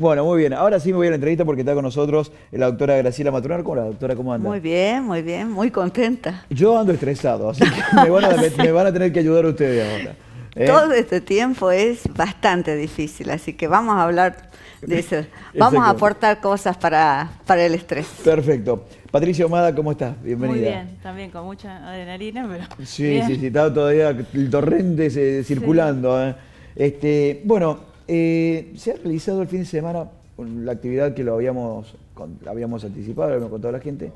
Bueno, muy bien. Ahora sí me voy a la entrevista porque está con nosotros la doctora Graciela Matronar. ¿Cómo la doctora? ¿Cómo anda? Muy bien, muy bien, muy contenta. Yo ando estresado, así que me van a, tener que ayudar ustedes ahora. ¿eh? Todo este tiempo es bastante difícil, así que vamos a hablar de eso. Vamos a aportar cosas para, para el estrés. Perfecto. Patricia Omada, ¿cómo estás? Bienvenida. Muy bien, también con mucha adrenalina, pero. Sí, sí, sí, está todavía el torrente circulando. ¿eh? Este, bueno. Eh, se ha realizado el fin de semana la actividad que lo habíamos, habíamos anticipado, lo habíamos contado la gente,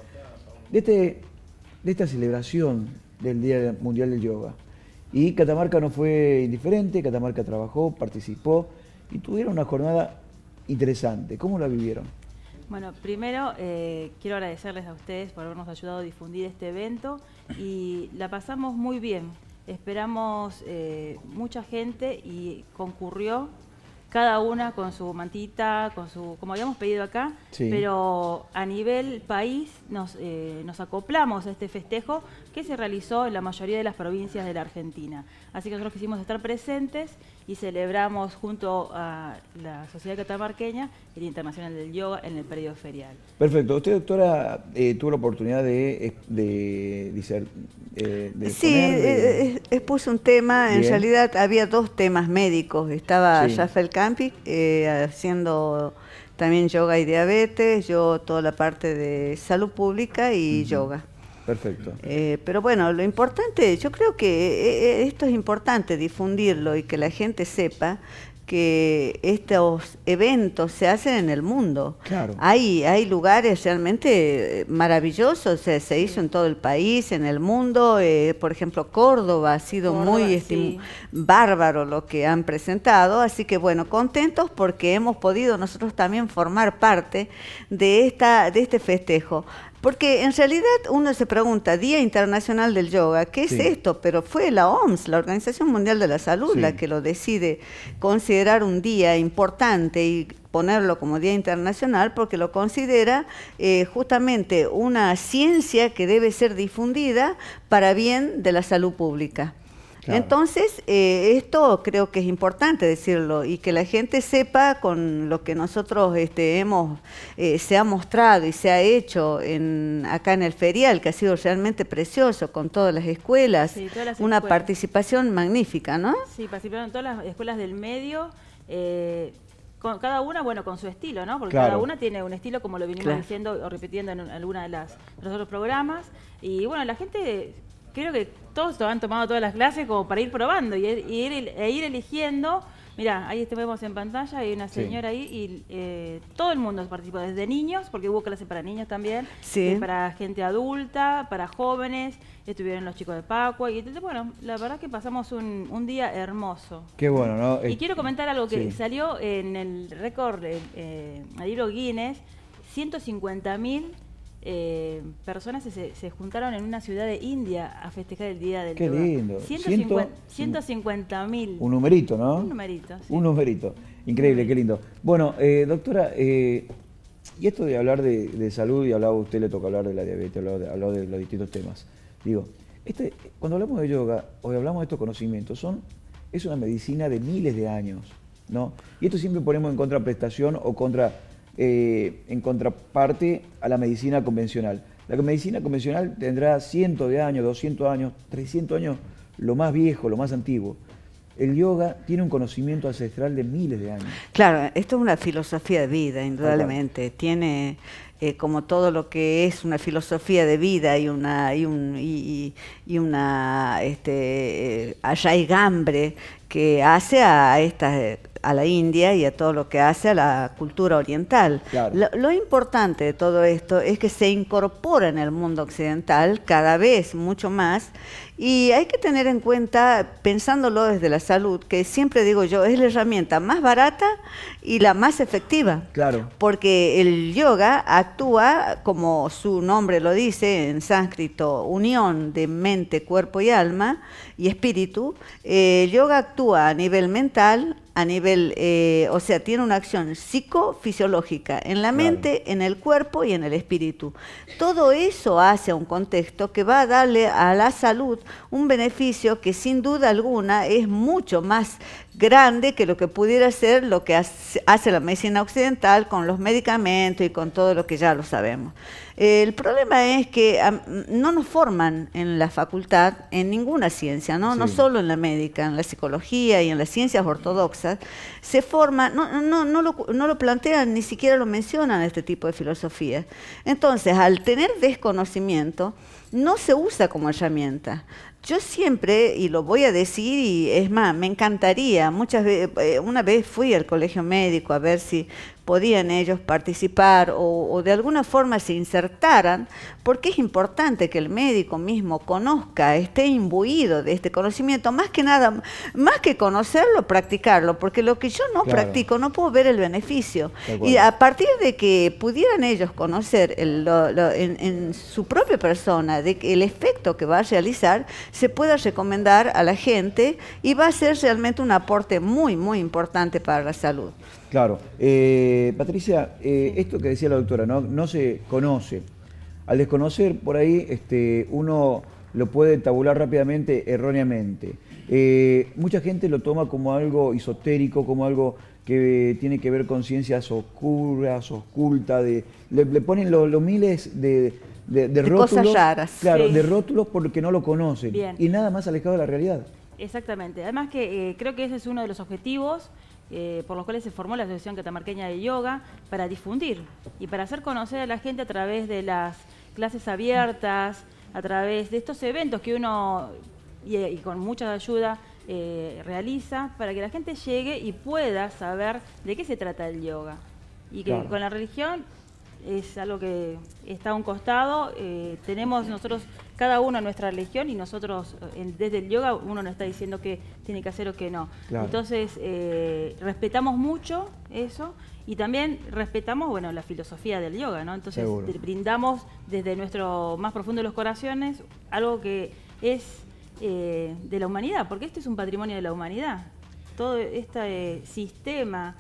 de, este, de esta celebración del Día Mundial del Yoga. Y Catamarca no fue indiferente, Catamarca trabajó, participó y tuvieron una jornada interesante. ¿Cómo la vivieron? Bueno, primero eh, quiero agradecerles a ustedes por habernos ayudado a difundir este evento y la pasamos muy bien. Esperamos eh, mucha gente y concurrió cada una con su mantita, con su, como habíamos pedido acá, pero a nivel país nos, eh, nos acoplamos a este festejo que se realizó en la mayoría de las provincias de la Argentina. Así que nosotros quisimos estar presentes y celebramos junto a la Sociedad Catamarqueña el Internacional del Yoga en el periodo ferial. Perfecto. Usted, doctora, eh, tuvo la oportunidad de... Eh, de, sí, eh, eh, expuse un tema. En realidad había dos temas médicos. Estaba sí. Campi haciendo también yoga y diabetes, yo toda la parte de salud pública y yoga. Perfecto. Eh, pero bueno, lo importante, yo creo que eh, eh, esto es importante difundirlo y que la gente sepa que estos eventos se hacen en el mundo. Claro. Hay, hay lugares realmente maravillosos, se, hizo en todo el país, en el mundo, por ejemplo Córdoba ha sido muy este, bárbaro lo que han presentado, así que bueno, contentos porque hemos podido nosotros también formar parte de, esta, de este festejo. Porque en realidad uno se pregunta, Día Internacional del Yoga, ¿qué es esto? Pero fue la OMS, la Organización Mundial de la Salud, la que lo decide considerar un día importante y ponerlo como Día Internacional porque lo considera eh, justamente una ciencia que debe ser difundida para bien de la salud pública. Entonces, eh, esto creo que es importante decirlo y que la gente sepa con lo que nosotros este, hemos, eh, se ha mostrado y se ha hecho en, acá en el ferial, que ha sido realmente precioso con todas las escuelas, una participación magnífica, ¿no? Sí, participaron todas las escuelas del medio. Eh, con, cada una, bueno, con su estilo, ¿no? Porque cada una tiene un estilo, como lo vinimos diciendo o repitiendo en, algunos alguna de las los otros programas. Y bueno, la gente creo que todos han tomado todas las clases como para ir probando y, e, ir, e ir eligiendo. mira ahí te vemos en pantalla, hay una señora ahí y eh, todo el mundo participó, desde niños, porque hubo clases para niños también, eh, para gente adulta, para jóvenes, estuvieron los chicos de Pacua y bueno, la verdad que pasamos un, día hermoso. Qué bueno, ¿no? Y quiero eh, comentar algo que salió en el récord, eh, libro Guinness, 150 mil eh, personas se, juntaron en una ciudad de India a festejar el Día del Qué lindo. 150 mil. Un numerito, ¿no? Un numerito. Sí. Un numerito. Increíble, qué lindo. Bueno, eh, doctora, eh, y esto de hablar de, salud, y hablaba usted, le toca hablar de la diabetes, habló de, los distintos temas. Digo, este, cuando hablamos de yoga, hoy hablamos de estos conocimientos, son, es una medicina de miles de años, ¿no? Y esto siempre ponemos en contraprestación o contra eh, en contraparte a la medicina convencional. La medicina convencional tendrá cientos de años, 200 años, 300 años, lo más viejo, lo más antiguo. El yoga tiene un conocimiento ancestral de miles de años. Claro, esto es una filosofía de vida, indudablemente. Tiene, eh, como todo lo que es una filosofía de vida y una, y, un, una este, eh, gambre que hace a estas a la India y a todo lo que hace a la cultura oriental. Lo, importante de todo esto es que se incorpora en el mundo occidental cada vez mucho más y hay que tener en cuenta, pensándolo desde la salud, que siempre digo yo, es la herramienta más barata y la más efectiva. Claro. Porque el yoga actúa, como su nombre lo dice en sánscrito, unión de mente, cuerpo y alma y espíritu. Eh, el yoga actúa a nivel mental, a nivel, eh, o sea, tiene una acción psicofisiológica en la mente, en el cuerpo y en el espíritu. Todo eso hace un contexto que va a darle a la salud un beneficio que sin duda alguna es mucho más grande que lo que pudiera ser lo que hace la medicina occidental con los medicamentos y con todo lo que ya lo sabemos. El problema es que no nos forman en la facultad en ninguna ciencia, ¿no? solo en la médica, en la psicología y en las ciencias ortodoxas. Se forma, no, no, no, lo, no lo plantean, ni siquiera lo mencionan este tipo de filosofía. Entonces, al tener desconocimiento, no se usa como herramienta. Yo siempre, y lo voy a decir, y es más, me encantaría, muchas eh, una vez fui al colegio médico a ver si podían ellos participar o, de alguna forma se insertaran, porque es importante que el médico mismo conozca, esté imbuido de este conocimiento, más que nada, más que conocerlo, practicarlo, porque lo que yo no practico no puedo ver el beneficio. Y a partir de que pudieran ellos conocer en, su propia persona de, el efecto que va a realizar, se pueda recomendar a la gente y va a ser realmente un aporte muy, muy importante para la salud. Claro. Eh, Patricia, eh, esto que decía la doctora, ¿no? no se conoce. Al desconocer por ahí, este, uno lo puede tabular rápidamente erróneamente. Eh, mucha gente lo toma como algo esotérico, como algo que tiene que ver con ciencias oscuras, ocultas, le, ponen los miles de, de, de rótulos, cosas Claro, de rótulos porque no lo conocen. Y nada más alejado de la realidad. Exactamente. Además que eh, creo que ese es uno de los objetivos eh, por los cuales se formó la Asociación Catamarqueña de Yoga, para difundir y para hacer conocer a la gente a través de las clases abiertas, a través de estos eventos que uno, y, con mucha ayuda, eh, realiza para que la gente llegue y pueda saber de qué se trata el yoga. Y que con la religión es algo que está a un costado. Eh, tenemos nosotros, cada uno nuestra religión y nosotros eh, desde el yoga uno nos está diciendo que tiene que hacer o que no. Entonces, eh, respetamos mucho eso y también respetamos, bueno, la filosofía del yoga, ¿no? Entonces, brindamos desde nuestro más profundo de los corazones algo que es de la humanidad, porque este es un patrimonio de la humanidad. Todo este sistema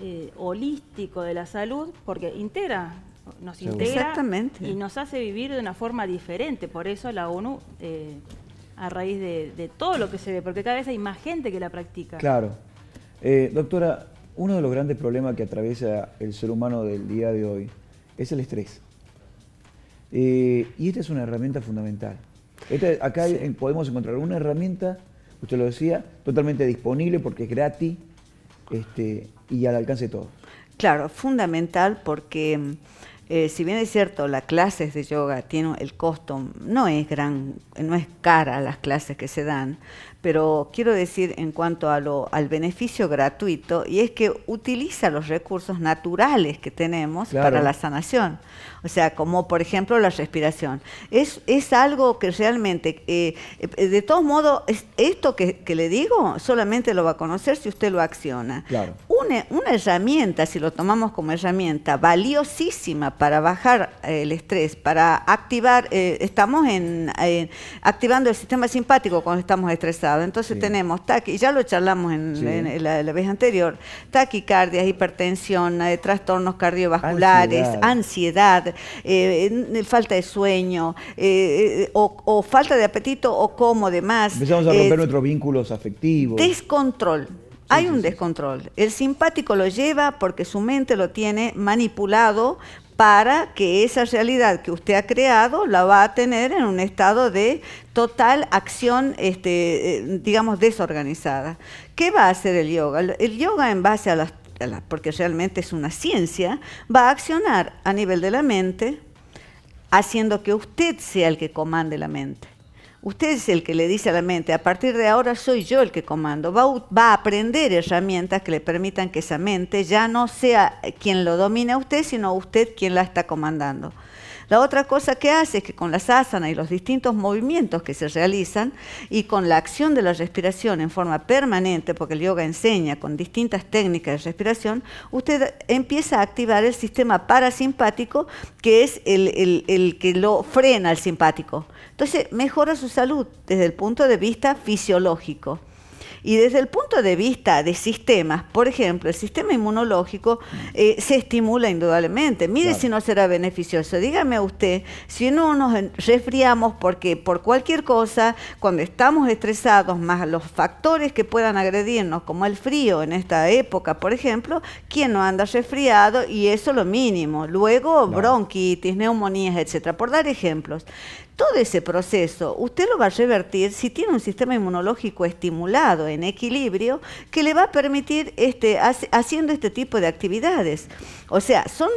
eh, holístico de la salud, porque integra, nos integra y nos hace vivir de una forma diferente. Por eso la ONU, eh, a raíz de, todo lo que se ve, porque cada vez hay más gente que la practica. Claro. Eh, doctora, uno de los grandes problemas que atraviesa el ser humano del día de hoy es el estrés. y esta es una herramienta fundamental. acá podemos encontrar una herramienta, usted lo decía, totalmente disponible porque es gratis, este, y al alcance de todos. Claro, fundamental porque eh, si bien es cierto, las clases de yoga tienen el costo, no es gran, no es cara las clases que se dan, pero quiero decir en cuanto a lo, al beneficio gratuito, y es que utiliza los recursos naturales que tenemos para la sanación. O sea, como por ejemplo la respiración. Es, es algo que realmente, eh, eh, de todos modos, esto que, le digo solamente lo va a conocer si usted lo acciona. Una, herramienta, si lo tomamos como herramienta, valiosísima para bajar eh, el estrés, para activar, estamos en, activando el sistema simpático cuando estamos estresados entonces tenemos, taqui, ya lo charlamos en, la, vez anterior, taquicardias, hipertensión, eh, trastornos cardiovasculares, ansiedad, eh, falta de sueño, eh, o, o, falta de apetito, o como demás. Empezamos a romper nuestros vínculos afectivos. Descontrol. Hay un descontrol. El simpático lo lleva porque su mente lo tiene manipulado para que esa realidad que usted ha creado la va a tener en un estado de total acción, este, eh, digamos, desorganizada. ¿Qué va a hacer el yoga? El yoga en base a porque realmente es una ciencia, va a accionar a nivel de la mente, haciendo que usted sea el que comande la mente. Usted es el que le dice a la mente, a partir de ahora soy yo el que comando. Va, a aprender herramientas que le permitan que esa mente ya no sea quien lo domina a usted, sino usted quien la está comandando. La otra cosa que hace es que con las asanas y los distintos movimientos que se realizan y con la acción de la respiración en forma permanente, porque el yoga enseña con distintas técnicas de respiración, usted empieza a activar el sistema parasimpático, que es el que lo frena al simpático. Entonces mejora su salud desde el punto de vista fisiológico. Y desde el punto de vista de sistemas, por ejemplo, el sistema inmunológico mm. eh, se estimula indudablemente. Mire si no será beneficioso. Dígame usted, si no nos resfriamos porque por cualquier cosa, cuando estamos estresados, más los factores que puedan agredirnos, como el frío en esta época, por ejemplo, ¿quién no anda resfriado? Y eso lo mínimo. Luego, bronquitis, neumonías, etcétera, por dar ejemplos todo ese proceso usted lo va a revertir si tiene un sistema inmunológico estimulado, en equilibrio, que le va a permitir este, haciendo este tipo de actividades. O sea, son...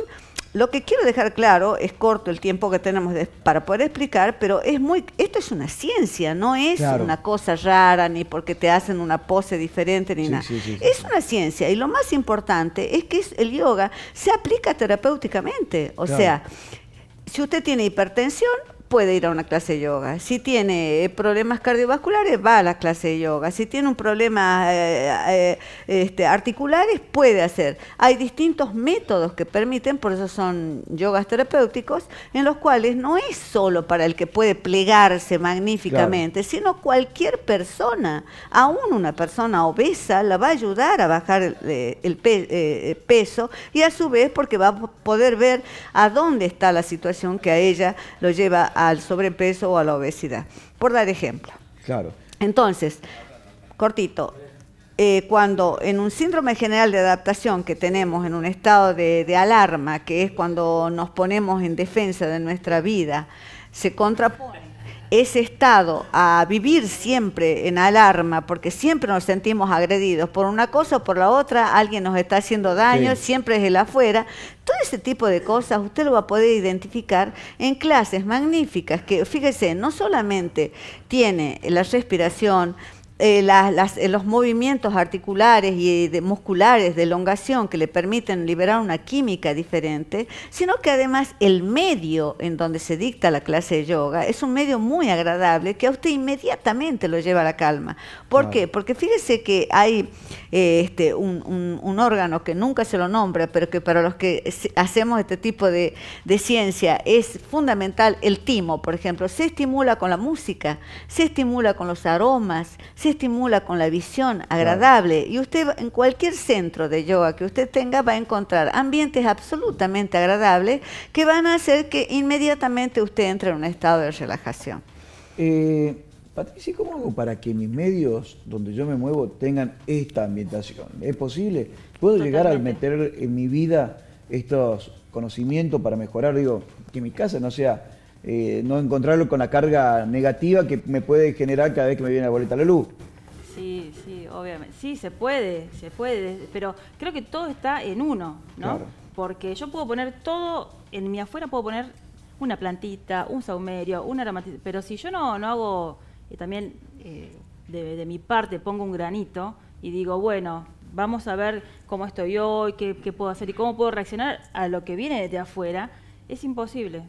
Lo que quiero dejar claro, es corto el tiempo que tenemos para poder explicar, pero es muy, esto es una ciencia, no es una cosa rara, ni porque te hacen una pose diferente, ni nada. es una ciencia. Y lo más importante es que el yoga se aplica terapéuticamente. O sea, si usted tiene hipertensión, puede ir a una clase de yoga. Si tiene eh, problemas cardiovasculares, va a la clase de yoga. Si tiene un problema eh, eh, este, articulares, puede hacer. Hay distintos métodos que permiten, por eso son yogas terapéuticos, en los cuales no es solo para el que puede plegarse magníficamente, sino cualquier persona, aún una persona obesa, la va a ayudar a bajar el peso y a su vez porque va a poder ver a dónde está la situación que a ella lo lleva al sobrepeso o a la obesidad, por dar ejemplo. Claro. Entonces, cortito, eh, cuando en un síndrome general de adaptación que tenemos en un estado de alarma, que es cuando nos ponemos en defensa de nuestra vida, se contrapone ese estado a vivir siempre en alarma, porque siempre nos sentimos agredidos por una cosa o por la otra, alguien nos está haciendo daño, siempre es el afuera, todo ese tipo de cosas usted lo va a poder identificar en clases magníficas, que fíjese, no solamente tiene la respiración, eh, eh, los movimientos articulares y eh, musculares de elongación que le permiten liberar una química diferente, sino que además el medio en donde se dicta la clase de yoga es un medio muy agradable que a usted inmediatamente lo lleva a la calma. ¿Por qué? Porque fíjese que hay este, un, órgano que nunca se lo nombra, pero que para los que hacemos este tipo de, de ciencia es fundamental, el timo, por ejemplo, se estimula con la música, se estimula con los aromas, se estimula con la visión agradable y usted en cualquier centro de yoga que usted tenga va a encontrar ambientes absolutamente agradables que van a hacer que inmediatamente usted entre en un estado de relajación. Eh, Patricia, ¿cómo hago para que mis medios donde yo me muevo tengan esta ambientación? ¿Es posible? ¿Puedo llegar a meter en mi vida estos conocimientos para mejorar? Digo, que mi casa no sea eh, no encontrarlo con la carga negativa que me puede generar cada vez que me viene la boleta a la luz. Sí, sí, obviamente. Sí, se puede, se puede, pero creo que todo está en uno, ¿no? Porque yo puedo poner todo, en mi afuera puedo poner una plantita, un saumerio, una aromatita, pero si yo no, no hago eh, también eh, de, mi parte, pongo un granito y digo, bueno, vamos a ver cómo estoy hoy, qué, qué puedo hacer y cómo puedo reaccionar a lo que viene desde afuera, es imposible.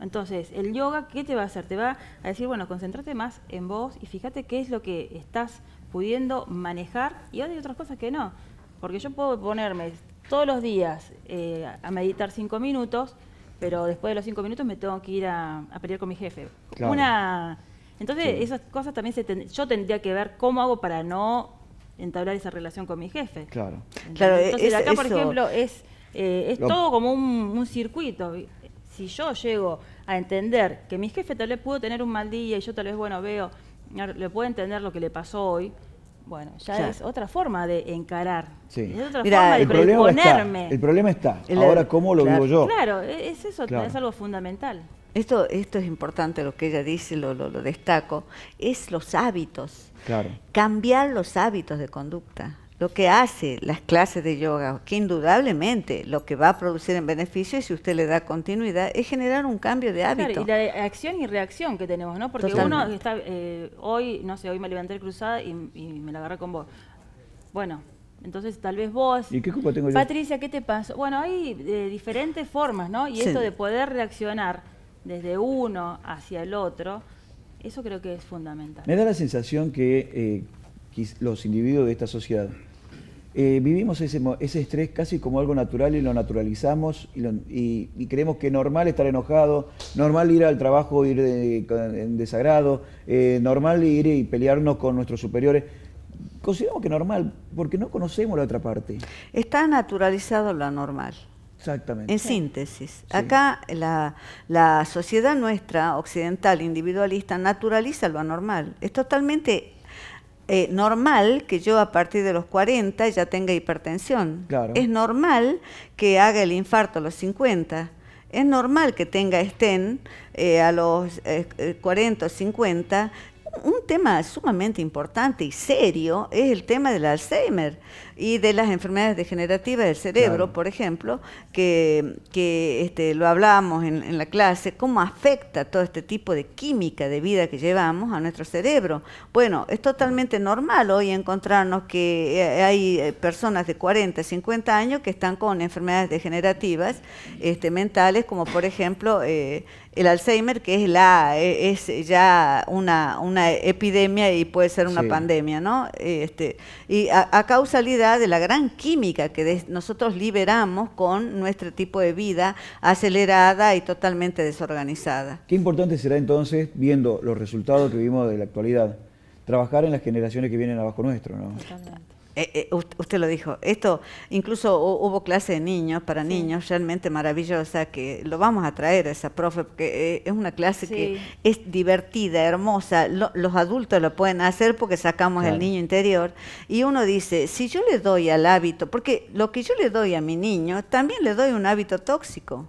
Entonces, el yoga, ¿qué te va a hacer? Te va a decir, bueno, concentrate más en vos y fíjate qué es lo que estás pudiendo manejar y hay otras cosas que no. Porque yo puedo ponerme todos los días eh, a meditar cinco minutos, pero después de los cinco minutos me tengo que ir a, pelear con mi jefe. Una... Entonces, esas cosas también yo tendría que ver cómo hago para no entablar esa relación con mi jefe. Claro. Entonces, acá, por ejemplo, es, eh, es todo como un circuito si yo llego a entender que mi jefe tal vez pudo tener un mal día y yo tal vez, bueno, veo, le puedo entender lo que le pasó hoy, bueno, ya es otra forma de encarar. Es otra forma de proponerme. el problema está. Ahora, ¿cómo lo vivo yo? Claro, e, es eso, es algo fundamental. Esto, esto es importante, lo que ella dice, lo, lo, lo destaco, es los hábitos. Claro. Cambiar los hábitos de conducta lo que hace las clases de yoga, que indudablemente lo que va a producir en beneficio, si usted le da continuidad, es generar un cambio de hábito. y la acción y reacción que tenemos, ¿no? Porque uno está, eh, hoy, no sé, hoy me levanté cruzada y, me la agarré con vos. Bueno, entonces, tal vez vos. ¿Y qué culpa tengo yo? Patricia, ¿qué te pasó? Bueno, hay eh, diferentes formas, ¿no? Y esto de poder reaccionar desde uno hacia el otro, eso creo que es fundamental. Me da la sensación que eh, los individuos de esta sociedad. Eh, vivimos ese, ese, estrés casi como algo natural y lo naturalizamos y, creemos que normal estar enojado, normal ir al trabajo ir en desagrado, eh, normal ir y pelearnos con nuestros superiores. Consideramos que normal porque no conocemos la otra parte. Está naturalizado lo anormal. Exactamente. En síntesis, acá la, la sociedad nuestra, occidental, individualista, naturaliza lo anormal. Es totalmente es eh, normal que yo a partir de los 40 ya tenga hipertensión. Es normal que haga el infarto a los 50. Es normal que tenga estén eh, a los 40 eh, o 50. Un tema sumamente importante y serio es el tema del Alzheimer y de las enfermedades degenerativas del cerebro, por ejemplo, que, este, lo hablábamos en, la clase, cómo afecta todo este tipo de química de vida que llevamos a nuestro cerebro. Bueno, es totalmente normal hoy encontrarnos que eh, hay eh, personas de 40, 50 años que están con enfermedades degenerativas este, mentales, como por ejemplo... Eh, el Alzheimer, que es la es ya una, epidemia y puede ser una pandemia, ¿no? Este, y a, a causa de la gran química que nosotros liberamos con nuestro tipo de vida acelerada y totalmente desorganizada. Qué importante será entonces, viendo los resultados que vimos de la actualidad, trabajar en las generaciones que vienen abajo nuestro, ¿no? Eh, eh, usted lo dijo, esto incluso hubo clase de niños, para niños, realmente maravillosa, que lo vamos a traer a esa profe, porque eh, es una clase que es divertida, hermosa, los adultos lo pueden hacer porque sacamos el niño interior, y uno dice, si yo le doy al hábito, porque lo que yo le doy a mi niño, también le doy un hábito tóxico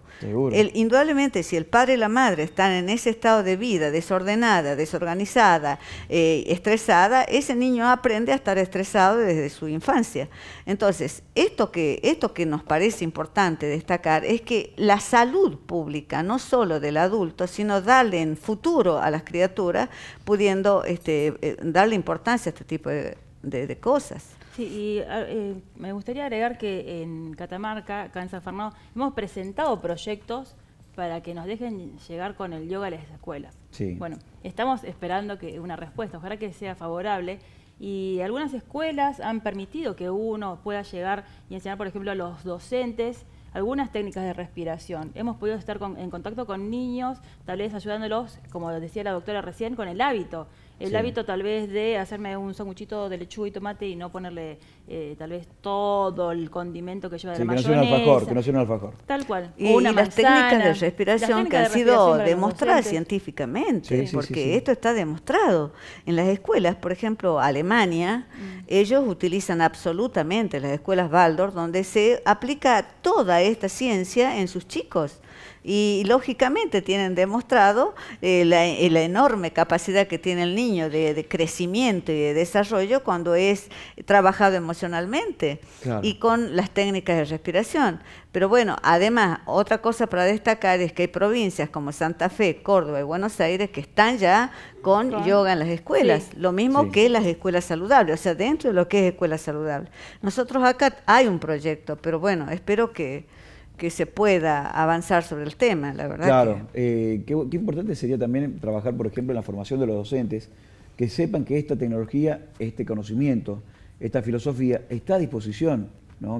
indudablemente, si el padre y la madre están en ese estado de vida desordenada, desorganizada, eh, estresada, ese niño aprende a estar estresado desde su infancia. Entonces, esto que, esto que nos parece importante destacar es que la salud pública, no solo del adulto, sino darle en futuro a las criaturas, pudiendo este, eh, darle importancia a este tipo de cosas. Sí, y eh, me gustaría agregar que en Catamarca, acá en Fernando, hemos presentado proyectos para que nos dejen llegar con el yoga a las escuelas. Sí. Bueno, estamos esperando que una respuesta, ojalá que sea favorable. Y algunas escuelas han permitido que uno pueda llegar y enseñar, por ejemplo, a los docentes algunas técnicas de respiración. Hemos podido estar en contacto con niños, tal vez ayudándolos, como decía la doctora recién, con el hábito el hábito tal vez de hacerme un sanguchito de lechuga y tomate y no ponerle eh, tal vez todo el condimento que lleva de que No Tal cual. Y, una y las técnicas de respiración que han sido demostradas científicamente, porque esto está demostrado. En las escuelas, por ejemplo, Alemania, mm. ellos utilizan absolutamente las escuelas Waldorf, donde se aplica toda esta ciencia en sus chicos y lógicamente tienen demostrado eh, eh, la enorme capacidad que tiene el niño de, crecimiento y de desarrollo cuando es trabajado emocionalmente y con las técnicas de respiración. Pero bueno, además, otra cosa para destacar es que hay provincias como Santa Fe, Córdoba y Buenos Aires que están ya con yoga en las escuelas, lo mismo que las escuelas saludables, o sea, dentro de lo que es escuela saludable. Nosotros acá hay un proyecto, pero bueno, espero que que se pueda avanzar sobre el tema, la verdad. Claro, eh, qué, importante sería también trabajar, por ejemplo, en la formación de los docentes, que sepan que esta tecnología, este conocimiento, esta filosofía está a disposición,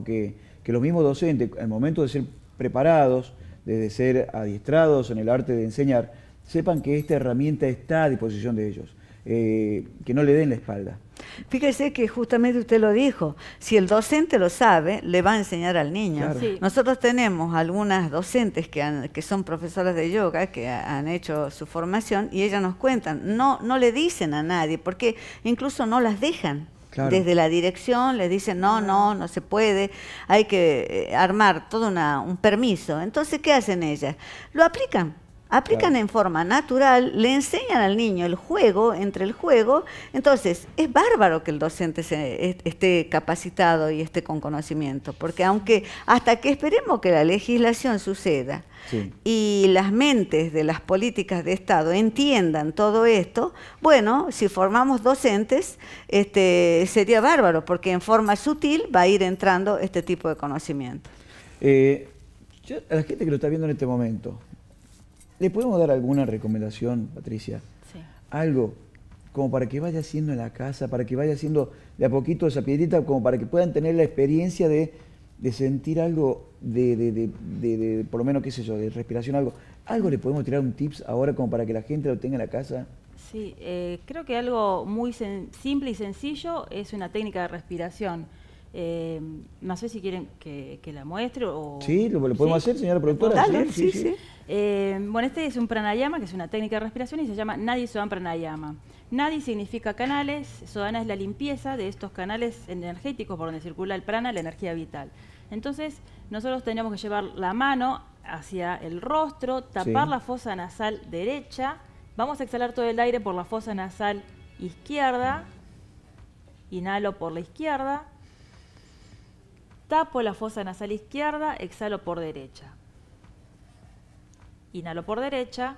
que, los mismos docentes, al momento de ser preparados, de ser adiestrados en el arte de enseñar, sepan que esta herramienta está a disposición de ellos, eh, que no le den la espalda. Fíjese que justamente usted lo dijo, si el docente lo sabe, le va a enseñar al niño. Nosotros tenemos algunas docentes que, que son profesoras de yoga, que han hecho su formación, y ellas nos cuentan, no, no le dicen a nadie, porque incluso no las dejan. Desde la dirección les dicen, no, no, no se puede, hay que eh, armar todo un permiso. Entonces, ¿qué hacen ellas? Lo aplican Aplican en forma natural, le enseñan al niño el juego, entre el juego. Entonces, es bárbaro que el docente se, esté capacitado y esté con conocimiento, porque aunque hasta que esperemos que la legislación suceda y las mentes de las políticas de Estado entiendan todo esto, bueno, si formamos docentes, este, sería bárbaro, porque en forma sutil va a ir entrando este tipo de conocimiento. Eh, a la gente que lo está viendo en este momento, ¿Le podemos dar alguna recomendación, Patricia? Sí. Algo como para que vaya haciendo en la casa, para que vaya haciendo de a poquito esa piedrita, como para que puedan tener la experiencia de, sentir algo, de, de, por lo menos, qué sé yo, de respiración, algo. ¿Algo le podemos tirar un tips ahora como para que la gente lo tenga en la casa? Sí, eh, creo que algo muy simple y sencillo es una técnica de respiración. Eh, no sé si quieren que, la muestre o... Sí, lo, podemos hacer, señora productora. sí, sí, eh, bueno, este es un pranayama, que es una técnica de respiración y se llama Nadi Sodan Pranayama. Nadi significa canales, Sodana es la limpieza de estos canales energéticos por donde circula el prana, la energía vital. Entonces, nosotros tenemos que llevar la mano hacia el rostro, tapar la fosa nasal derecha, vamos a exhalar todo el aire por la fosa nasal izquierda, inhalo por la izquierda, Tapo la fosa nasal izquierda, exhalo por derecha. Inhalo por derecha,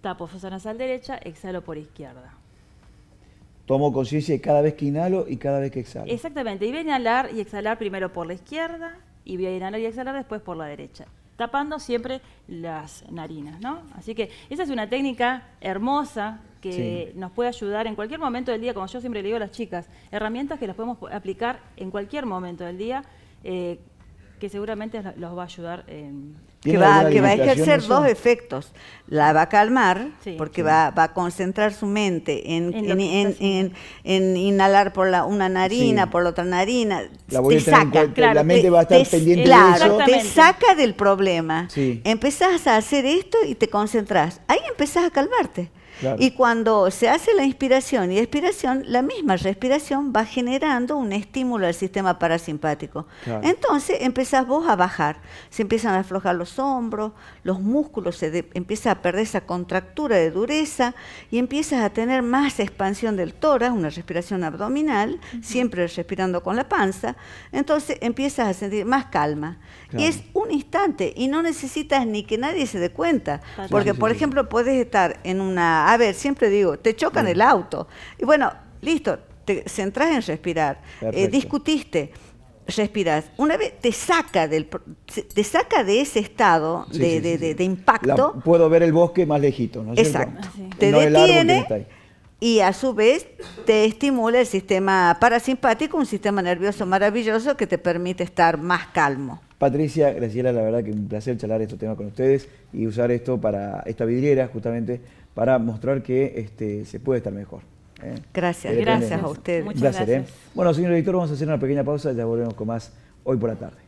tapo fosa nasal derecha, exhalo por izquierda. Tomo conciencia de cada vez que inhalo y cada vez que exhalo. Exactamente, y voy a inhalar y exhalar primero por la izquierda y voy a inhalar y exhalar después por la derecha tapando siempre las narinas, ¿no? Así que esa es una técnica hermosa que nos puede ayudar en cualquier momento del día, como yo siempre le digo a las chicas, herramientas que las podemos aplicar en cualquier momento del día, eh, que seguramente los va a ayudar en, que va, a ejercer dos efectos. La va a calmar, porque Va, a concentrar su mente en, inhalar por la, una narina, por la otra narina. te saca. mente va a estar pendiente de eso. Te saca del problema. Empezás a hacer esto y te concentras Ahí empezás a calmarte. Y cuando se hace la inspiración y expiración, la misma respiración va generando un estímulo al sistema parasimpático. Entonces empezás vos a bajar. Se empiezan a aflojar los hombros, los músculos, se empieza a perder esa contractura de dureza y empiezas a tener más expansión del tórax, una respiración abdominal, siempre respirando con la panza. Entonces empiezas a sentir más calma. Y es un instante y no necesitas ni que nadie se dé cuenta. Porque, por ejemplo, puedes estar en una a ver, siempre digo, te chocan mm. el auto. Y bueno, listo, te centras en respirar, eh, discutiste, respiras. Una vez te saca del te saca de ese estado de, impacto. puedo ver el bosque más lejito, ¿no Exacto. Ah, te detiene y a su vez te estimula el sistema parasimpático, un sistema nervioso maravilloso que te permite estar más calmo. Patricia, Graciela, la verdad que un placer charlar este tema con ustedes y usar esto para esta vidriera justamente para mostrar que este, se puede estar mejor. ¿eh? Gracias, gracias a usted. Un Placer, ¿eh? Bueno, señor director, vamos a hacer una pequeña pausa y ya volvemos con más hoy por la tarde.